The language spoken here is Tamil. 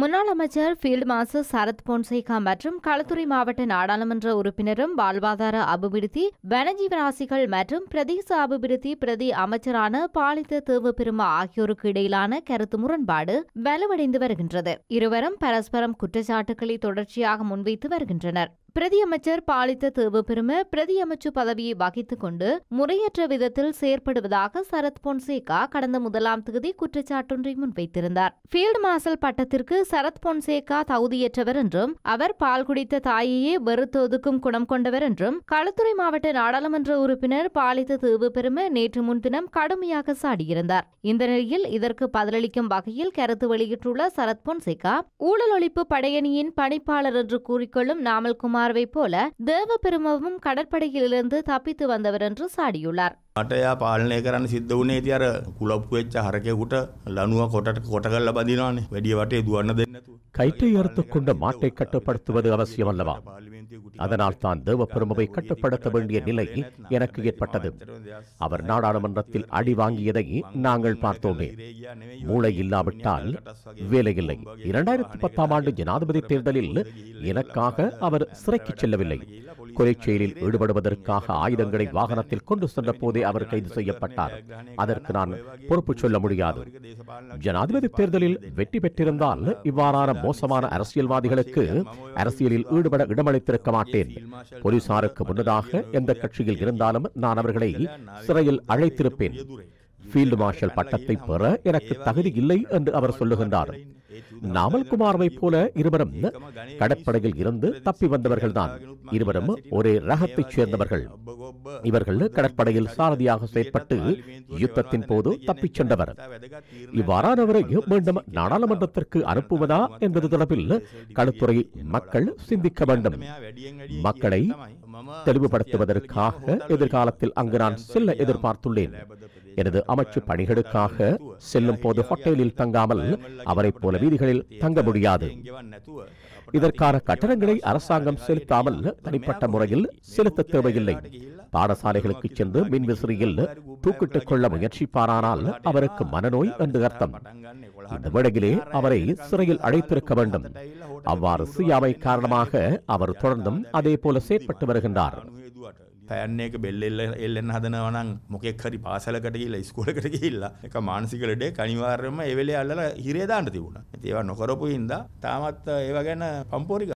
முன்னாள் அமைச்சர் ஃபீல்டு மாசு சரத் பொன்சேகா மற்றும் களத்துறை மாவட்ட நாடாளுமன்ற உறுப்பினரும் வாழ்வாதார அபிவிருத்தி வனஜீவராசிகள் மற்றும் பிரதேச அபிவிருத்தி பிரதி அமைச்சரான பாலித்த தேவு பெருமா ஆகியோருக்கு இடையிலான கருத்து முரண்பாடு வலுவடைந்து வருகின்றது இருவரும் பரஸ்பரம் குற்றச்சாட்டுகளை தொடர்ச்சியாக முன்வைத்து வருகின்றனர் பிரதியமைச்சர் பாலித்த தேவுபெரும பிரதியமைச்சு பதவியை வகித்துக் கொண்டு முறையற்ற விதத்தில் செயற்படுவதாக சரத் பொன்சேகா கடந்த முதலாம் தேதி குற்றச்சாட்டொன்றை முன்வைத்திருந்தார் ஃபீல்டு மார்ஷல் பட்டத்திற்கு சரத் பொன்சேகா தகுதியற்றவர் என்றும் அவர் பால் குடித்த தாயையே வெறுத்தொதுக்கும் குணம் கொண்டவர் என்றும் களத்துறை மாவட்ட நாடாளுமன்ற உறுப்பினர் பாலித்த தேவுபெரும நேற்று முன்தினம் கடுமையாக சாடியிருந்தார் இந்த நிலையில் இதற்கு பதிலளிக்கும் வகையில் கருத்து வெளியிட்டுள்ள சரத் பொன்சேகா ஊழல் ஒழிப்பு படையணியின் பணிப்பாளர் என்று கூறிக்கொள்ளும் நாமல் குமாரவை போல பெருமவும் கடற்படையிலிருந்து தப்பித்து வந்தவர் என்று சாடியுள்ளார் මට එයා පාලනය කරන්න සිද්ධ වුණේ ඉතින් අර කුලප්පු වෙච්ච හරකෙකුට ලනුව කොටට කොට කරලා බඳිනවානේ. වැඩි වටේ දුවන්න දෙන්නේ නැතුව. அறுத்துக்கொண்ட மாட்டை கட்டுப்படுத்துவது அவசியம் அல்லவா அதனால் தான் தேவப்பெருமவை கட்டுப்படுத்த வேண்டிய நிலை எனக்கு ஏற்பட்டது அவர் நாடாளுமன்றத்தில் அடி வாங்கியதை நாங்கள் பார்த்தோமே மூளை இல்லாவிட்டால் வேலையில்லை இரண்டாயிரத்தி பத்தாம் ஆண்டு ஜனாதிபதி தேர்தலில் எனக்காக அவர் சிறைக்கு செல்லவில்லை கொலை செயலில் ஈடுபடுவதற்காக ஆயுதங்களை வாகனத்தில் கொண்டு சென்ற போதே அவர் கைது செய்யப்பட்டார் அதற்கு நான் பொறுப்பு சொல்ல முடியாது ஜனாதிபதி தேர்தலில் வெற்றி பெற்றிருந்தால் இவ்வாறான மோசமான அரசியல்வாதிகளுக்கு அரசியலில் ஈடுபட இடமளித்திருக்க மாட்டேன் போலீசாருக்கு முன்னதாக எந்த கட்சியில் இருந்தாலும் நான் அவர்களை சிறையில் அழைத்திருப்பேன் ஃபீல்டு மார்ஷல் பட்டத்தை பெற எனக்கு தகுதி இல்லை என்று அவர் சொல்லுகின்றார் குமாரவை போல இருவரும் கடற்படையில் இருந்து தப்பி வந்தவர்கள்தான் இருவரும் ஒரே ரகத்தைச் சேர்ந்தவர்கள் இவர்கள் கடற்படையில் சாரதியாக செயற்பட்டு யுத்தத்தின் போது தப்பிச் சென்றவர் இவ்வாறானவரை மீண்டும் நாடாளுமன்றத்திற்கு அனுப்புவதா என்பது தொடர்பில் களத்துறை மக்கள் சிந்திக்க வேண்டும் மக்களை தெளிவுபடுத்துவதற்காக எதிர்காலத்தில் அங்கு நான் செல்ல எதிர்பார்த்துள்ளேன் எனது அமைச்சு பணிகளுக்காக செல்லும் போது ஹோட்டலில் தங்காமல் அவரைப் போல வீதிகளில் தங்க முடியாது இதற்கான கட்டணங்களை அரசாங்கம் செலுத்தாமல் தனிப்பட்ட முறையில் செலுத்த தேவையில்லை பாடசாலைகளுக்கு சென்று மின் விசிறியில் தூக்கிட்டுக் கொள்ள முயற்சிப்பாரானால் அவருக்கு மனநோய் என்று அர்த்தம் இந்த வேளையிலே அவரை சிறையில் அழைத்திருக்க வேண்டும் அவ்வாறு சுயாமை காரணமாக அவர் தொடர்ந்தும் அதே போல செயற்பட்டு வருகின்றார் පෑන් එක බෙල්ලෙල්ල එල්ලෙන්න හදනවා නම් මොකෙක් හරි පාසලකට ගිහිල්ලා ඉස්කෝලේකට ගිහිල්ලා එක මානසික ලෙඩේක් අනිවාර්යයෙන්ම ඒ වෙලේ අල්ලලා හිරේ දාන්න තිබුණා. ඒත් ඒවා නොකරපු හින්දා තාමත් ඒවා ගැන පම්පෝරි